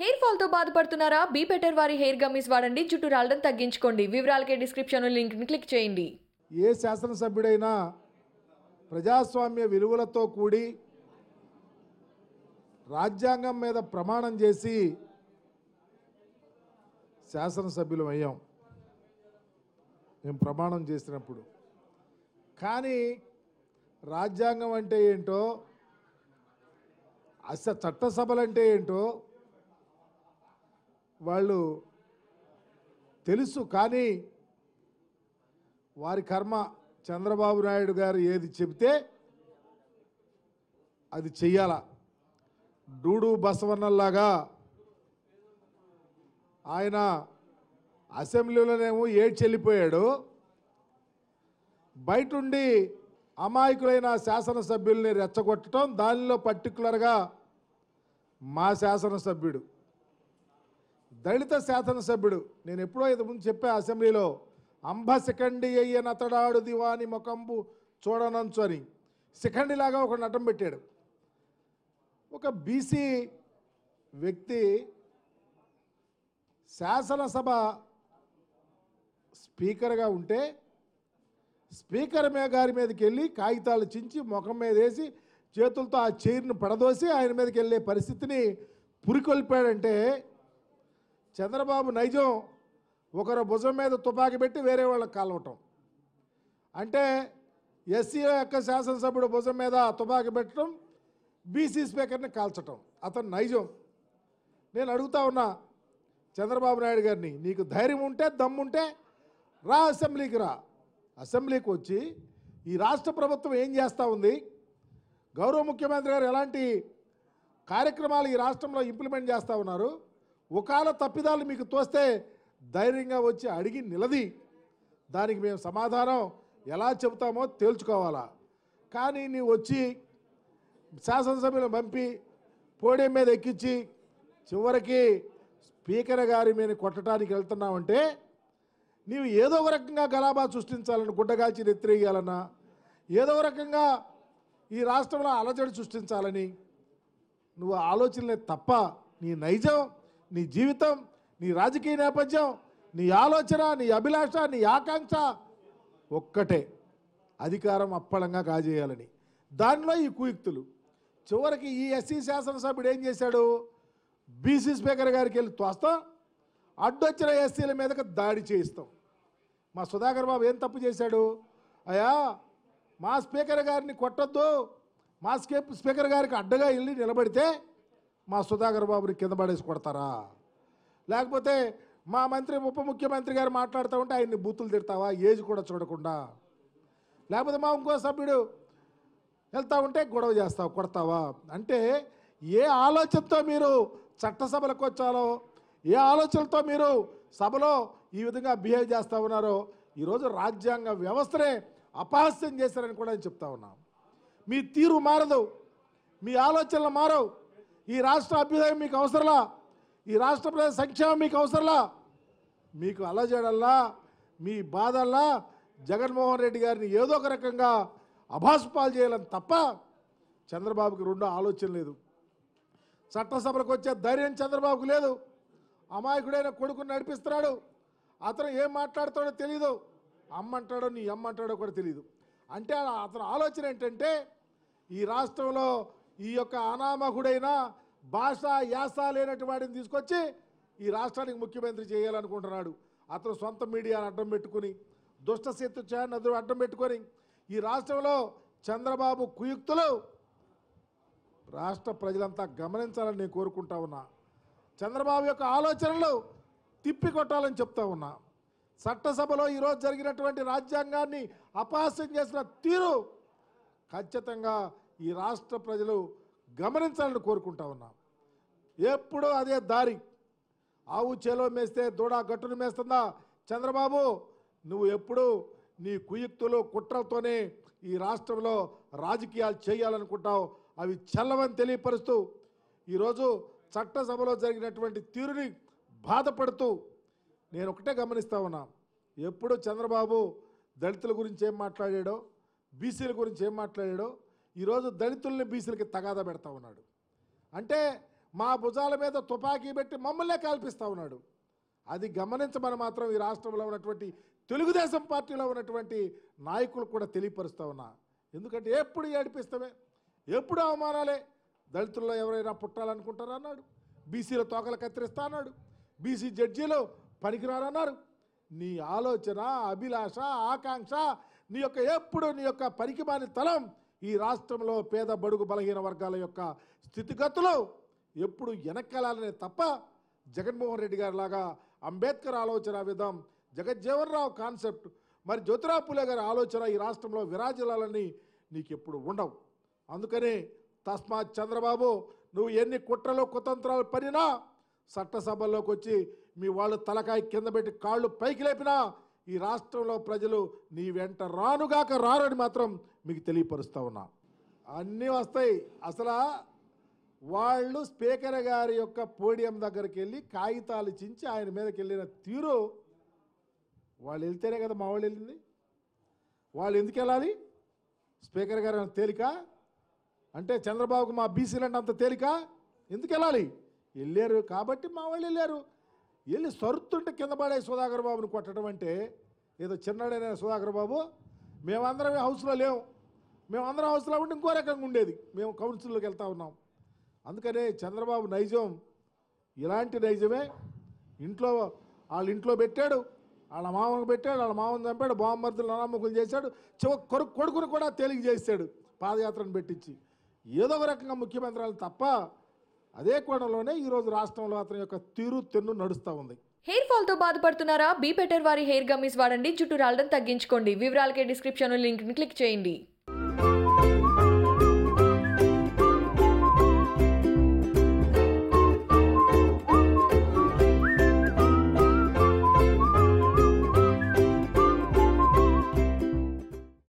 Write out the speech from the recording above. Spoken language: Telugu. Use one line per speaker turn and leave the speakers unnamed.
హెయిర్ ఫాల్ తో బాధపడుతున్నారా బీ బెటర్ వారి హెయిర్ గమ్మీస్ వాడండి జుట్టు రాలడం తగ్గించుకోండి వివరాలకే డిస్క్రిప్షన్ లింక్ ని క్లిక్ చేయండి ఏ శాసనసభ్యుడైనా ప్రజాస్వామ్య విలువలతో కూడి రాజ్యాంగం మీద ప్రమాణం చేసి శాసనసభ్యులం అయ్యాం మేము ప్రమాణం చేసినప్పుడు కానీ రాజ్యాంగం అంటే ఏంటో అసలు అంటే ఏంటో వాళ్ళు తెలుసు కానీ వారి కర్మ చంద్రబాబు నాయుడు గారు ఏది చెబితే అది చెయ్యాల డూడు బసవన్నల్లాగా ఆయన అసెంబ్లీలోనేమో బయట బయటుండి అమాయకులైన శాసనసభ్యుల్ని రెచ్చగొట్టడం దానిలో పర్టికులర్గా మా శాసనసభ్యుడు దళిత శాసనసభ్యుడు నేను ఎప్పుడో ఇంతకుముందు చెప్పే అసెంబ్లీలో అంబ సెకండి అయ్య నతడాడు దివాని ముఖంబు చూడనంచు అని లాగా ఒక నటం పెట్టాడు ఒక బీసీ వ్యక్తి శాసనసభ స్పీకర్గా ఉంటే స్పీకర్ మే గారి మీదకి వెళ్ళి కాగితాలు చించి ముఖం మీద వేసి చేతులతో ఆ చైర్ను పడదోసి ఆయన మీదకి వెళ్ళే పరిస్థితిని పురికొల్పాడంటే చంద్రబాబు నైజం ఒకరు భుజం మీద తుపాకీ పెట్టి వేరే వాళ్ళకి కాలవటం అంటే ఎస్సీ యొక్క శాసనసభ్యుడు భుజం మీద తుపాకీ పెట్టడం బీసీ స్పీకర్ని కాల్చటం అతను నైజం నేను అడుగుతా ఉన్నా చంద్రబాబు నాయుడు గారిని నీకు ధైర్యం ఉంటే దమ్ముంటే రా అసెంబ్లీకి రా అసెంబ్లీకి వచ్చి ఈ రాష్ట్ర ప్రభుత్వం ఏం చేస్తూ ఉంది గౌరవ ముఖ్యమంత్రి గారు ఎలాంటి కార్యక్రమాలు ఈ రాష్ట్రంలో ఇంప్లిమెంట్ చేస్తూ ఉన్నారు ఒకవేళ తప్పిదాలు మీకు తోస్తే ధైర్యంగా వచ్చి అడిగి నిలది దానికి మేము సమాధానం ఎలా చెబుతామో తేల్చుకోవాలా కానీ నీవు వచ్చి శాసనసభ్యులు పంపి పోడియం మీద ఎక్కించి చివరికి స్పీకర్ గారి మీద కొట్టడానికి వెళ్తున్నామంటే నీవు ఏదో ఒక రకంగా గలాబా సృష్టించాలని గుడ్డగాల్చి నెత్తిరేయాలన్నా ఏదో రకంగా ఈ రాష్ట్రంలో అలజడి సృష్టించాలని నువ్వు ఆలోచనలే తప్ప నీ నైజం నీ జీవితం నీ రాజకీయ నేపథ్యం నీ ఆలోచన నీ అభిలాష నీ ఆకాంక్ష ఒక్కటే అధికారం అప్పళంగా కాజేయాలని దానిలో ఈ కుయుక్తులు చివరికి ఈ ఎస్సీ శాసనసభ్యుడు ఏం చేశాడు బీసీ స్పీకర్ గారికి వెళ్ళి తోస్తాం అడ్డొచ్చిన ఎస్సీల మీదకి దాడి చేయిస్తాం మా సుధాకర్ బాబు ఏం తప్పు చేశాడు అయా మా స్పీకర్ గారిని కొట్టద్దు మా స్కేప్ స్పీకర్ గారికి అడ్డగా వెళ్ళి నిలబడితే మా సుధాకర్ బాబుని కింద పడేసి కొడతారా లేకపోతే మా మంత్రి ఉప ముఖ్యమంత్రి గారు మాట్లాడుతూ ఉంటే ఆయన్ని బూతులు తిడతావా ఏజ్ కూడా చూడకుండా లేకపోతే మా ఇంకో సభ్యుడు వెళ్తూ ఉంటే గొడవ చేస్తావు కొడతావా అంటే ఏ ఆలోచనతో మీరు చట్టసభలకు వచ్చాలో ఏ ఆలోచనలతో మీరు సభలో ఈ విధంగా బిహేవ్ చేస్తూ ఉన్నారో ఈరోజు రాజ్యాంగ వ్యవస్థనే అపహాస్యం చేశారని కూడా నేను చెప్తా ఉన్నాం మీ తీరు మారదు మీ ఆలోచనలు మారవు ఈ రాష్ట్ర అభ్యుదయం మీకు అవసరంలా ఈ రాష్ట్ర ప్రజల సంక్షేమం మీకు అవసరంలా మీకు అలజడల్లా మీ బాధల్లా జగన్మోహన్ రెడ్డి గారిని ఏదో ఒక రకంగా అభాసుపాలు చేయాలని తప్ప చంద్రబాబుకి రెండో ఆలోచన లేదు చట్టసభలకు వచ్చే ధైర్యం చంద్రబాబుకు లేదు అమాయకుడైన కొడుకుని నడిపిస్తున్నాడు అతను ఏం మాట్లాడుతాడో తెలియదు అమ్మంటాడో నీ అమ్మంటాడో కూడా తెలియదు అంటే అతను ఆలోచన ఏంటంటే ఈ రాష్ట్రంలో ఈ యొక్క అనామకుడైన భాష యాస లేనటువంటి వాడిని తీసుకొచ్చి ఈ రాష్ట్రానికి ముఖ్యమంత్రి చేయాలనుకుంటున్నాడు అతను సొంత మీడియాను అడ్డం పెట్టుకుని దుష్ట సేతు చేయాలని అతను అడ్డం పెట్టుకొని ఈ రాష్ట్రంలో చంద్రబాబు కుయుక్తులు రాష్ట్ర ప్రజలంతా గమనించాలని నేను కోరుకుంటా ఉన్నా చంద్రబాబు యొక్క ఆలోచనలు తిప్పికొట్టాలని చెప్తా ఉన్నా చట్టసభలో ఈరోజు జరిగినటువంటి రాజ్యాంగాన్ని అపహాస్యం చేసిన తీరు ఖచ్చితంగా ఈ రాష్ట్ర ప్రజలు గమనించాలని కోరుకుంటా ఉన్నాం ఎప్పుడు అదే దారి ఆవు చేలో మేస్తే దూడ గట్టును మేస్తుందా చంద్రబాబు నువ్వు ఎప్పుడు నీ కుయుక్తులు కుట్రలతోనే ఈ రాష్ట్రంలో రాజకీయాలు చేయాలనుకుంటావు అవి చల్లవని తెలియపరుస్తూ ఈరోజు చట్టసభలో జరిగినటువంటి తీరుని బాధపడుతూ నేను ఒకటే గమనిస్తా ఉన్నా ఎప్పుడు చంద్రబాబు దళితుల గురించి ఏం మాట్లాడాడో బీసీల గురించి ఏం మాట్లాడాడో ఈరోజు దళితుల్ని బీసీలకి తగాదా పెడతా ఉన్నాడు అంటే మా భుజాల మీద తుపాకీ పెట్టి మమ్మల్నే కాల్పిస్తూ ఉన్నాడు అది గమనించమని మాత్రం ఈ రాష్ట్రంలో ఉన్నటువంటి తెలుగుదేశం పార్టీలో ఉన్నటువంటి నాయకులు కూడా తెలియపరుస్తూ ఉన్నా ఎందుకంటే ఎప్పుడు ఏడిపిస్తామే ఎప్పుడు అవమానాలే దళితుల్లో ఎవరైనా పుట్టాలనుకుంటారా అన్నాడు బీసీల తోకలు కత్తిరిస్తా అన్నాడు బీసీ జడ్జీలు పనికిరారన్నారు నీ ఆలోచన అభిలాష ఆకాంక్ష నీ యొక్క ఎప్పుడు నీ యొక్క పనికిమాని తలం ఈ రాష్ట్రంలో పేద బడుగు బలహీన వర్గాల యొక్క స్థితిగతులు ఎప్పుడు వెనక్కలాలనే తప్ప జగన్మోహన్ రెడ్డి గారి లాగా అంబేద్కర్ ఆలోచన విధం జగజ్జీవన్ రావు కాన్సెప్ట్ మరి జ్యోతిరావు పూలే గారి ఆలోచన ఈ రాష్ట్రంలో విరాజిల్లాలని నీకెప్పుడు ఉండవు అందుకనే తస్మాత్ చంద్రబాబు నువ్వు ఎన్ని కుట్రలో కుతంత్రాలు పడినా చట్టసభల్లోకి వచ్చి మీ వాళ్ళు తలకాయ కింద పెట్టి కాళ్ళు పైకి లేపినా ఈ రాష్ట్రంలో ప్రజలు నీ వెంట రానుగాక రారని మాత్రం మీకు తెలియపరుస్తూ ఉన్నా అన్నీ వస్తాయి అసలు వాళ్ళు స్పీకర్ గారి యొక్క పోడియం దగ్గరికి వెళ్ళి కాగితాలు చించి ఆయన మీదకి వెళ్ళిన తీరు వాళ్ళు వెళ్తేనే కదా మా వాళ్ళు వెళ్ళింది వాళ్ళు ఎందుకు వెళ్ళాలి స్పీకర్ గారు తేలిక అంటే చంద్రబాబుకు మా బీసీలంటే అంత తేలిక ఎందుకు వెళ్ళాలి వెళ్ళారు కాబట్టి మా వాళ్ళు వెళ్ళారు వెళ్ళి సరుతుంటే కింద పడే సుధాకర్ బాబును కొట్టడం అంటే ఏదో చిన్నాడైన సుధాకర్ బాబు మేమందరం హౌస్లో లేము మేమందరం హౌస్లో ఉంటే ఇంకో రకంగా ఉండేది మేము కౌన్సిల్లోకి వెళ్తూ ఉన్నాం అందుకనే చంద్రబాబు నైజం ఇలాంటి నైజమే ఇంట్లో వాళ్ళ ఇంట్లో పెట్టాడు వాళ్ళ మామను పెట్టాడు వాళ్ళ మామను చంపాడు బాంబర్దులు అనామకులు చేశాడు కొడుకు కొడుకును కూడా తేలిక చేస్తాడు పాదయాత్రను పెట్టించి ఏదో ఒక రకంగా ముఖ్యమంత్రాలు తప్ప అదే కోణంలోనే ఈరోజు రాష్ట్రంలో అతని యొక్క తీరు తెన్ను నడుస్తూ ఉంది హెయిర్ ఫాల్ తో బాధపడుతున్నారా బీపెటర్ వారి హెయిర్ గమ్మీస్ వాడండి జుట్టు రాలడం తగ్గించుకోండి వివరాలకే డిస్క్రిప్షన్ లింక్ ని క్లిక్ చేయండి